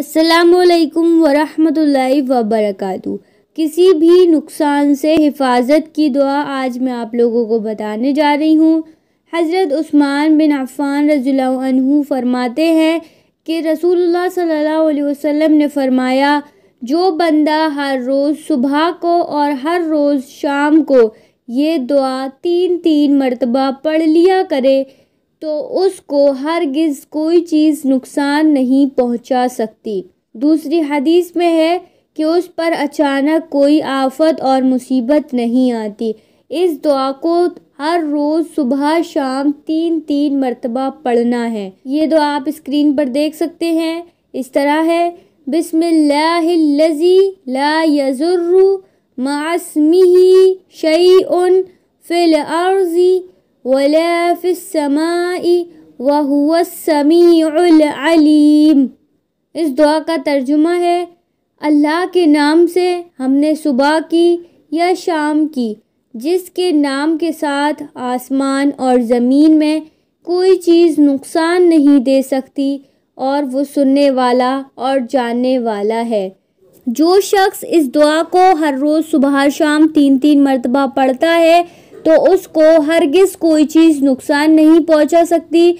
السلام علیکم ورحمۃ اللہ وبرکاتہ کسی بھی نقصان سے حفاظت کی دعا آج میں آپ لوگوں کو بتانے جا رہی ہوں حضرت عثمان بن عفان رضی اللہ عنہ فرماتے ہیں کہ رسول اللہ صلی اللہ علیہ وسلم نے فرمایا جو بندہ ہر روز صبح کو اور ہر روز شام کو یہ دعا تین تین مرتبہ پڑھ لیا کرے تو اس کو ہرگز کوئی چیز نقصان نہیں پہنچا سکتی دوسری حدیث میں ہے کہ اس پر اچانک کوئی آفت اور مصیبت نہیں آتی اس دعا کو ہر روز صبح شام تین تین مرتبہ پڑھنا ہے یہ دعا آپ اسکرین پر دیکھ سکتے ہیں اس طرح ہے بسم اللہ لا یزر معسمہ شیئن فی الارضی ولا في السماء وهو السمیع العلیم اس دعا کا ترجمہ ہے اللہ کے نام سے ہم نے صبح کی یا شام کی جس کے نام کے ساتھ آسمان اور زمین میں کوئی چیز نقصان نہیں دے سکتی اور وہ سننے والا اور جاننے والا ہے جو شخص اس دعا کو ہر روز صبح شام تین تین مرتبہ پڑھتا ہے تو اس کو ہرگز کوئی چیز نقصان نہیں پہنچا سکتی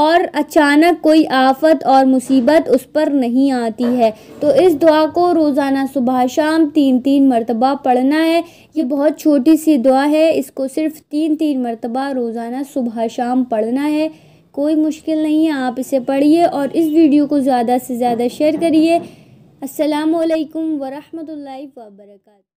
اور اچانک کوئی آفت اور مصیبت اس پر نہیں آتی ہے تو اس دعا کو روزانہ صبح شام تین تین مرتبہ پڑھنا ہے یہ بہت چھوٹی سی دعا ہے اس کو صرف تین تین مرتبہ روزانہ صبح شام پڑھنا ہے کوئی مشکل نہیں ہے آپ اسے پڑھیے اور اس ویڈیو کو زیادہ سے زیادہ شیئر کریے السلام علیکم ورحمۃ اللہ وبرکاتہ